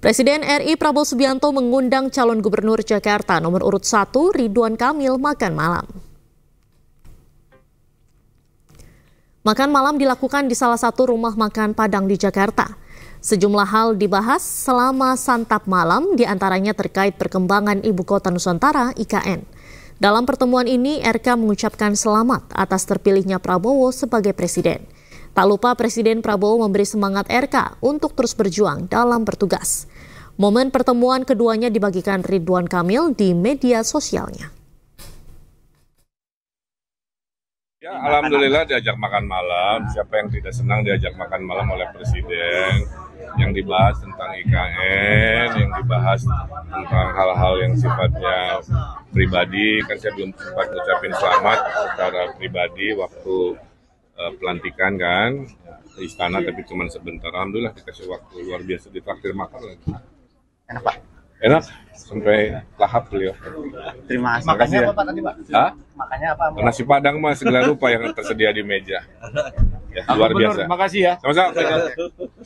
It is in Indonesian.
Presiden RI Prabowo Subianto mengundang calon gubernur Jakarta nomor urut 1 Ridwan Kamil makan malam. Makan malam dilakukan di salah satu rumah makan Padang di Jakarta. Sejumlah hal dibahas selama santap malam diantaranya terkait perkembangan Ibu Kota Nusantara IKN. Dalam pertemuan ini RK mengucapkan selamat atas terpilihnya Prabowo sebagai presiden. Tak lupa Presiden Prabowo memberi semangat RK untuk terus berjuang dalam bertugas. Momen pertemuan keduanya dibagikan Ridwan Kamil di media sosialnya. Ya, alhamdulillah diajak makan malam. Siapa yang tidak senang diajak makan malam oleh presiden? Yang dibahas tentang IKN, yang dibahas tentang hal-hal yang sifatnya pribadi. Kan saya belum sempat ucapin selamat secara pribadi waktu uh, pelantikan kan istana tapi cuma sebentar. Alhamdulillah dikasih waktu luar biasa ditakdir makan lagi. Enak Pak? Enak, sampai lahap beliau. Terima kasih. Makanya ya. apa Pak tadi Pak? Hah? Makanya apa? Pak? Nasi padang mas segala rupa yang tersedia di meja. Ya, luar biasa. Ya. Terima kasih ya. Sama-sama.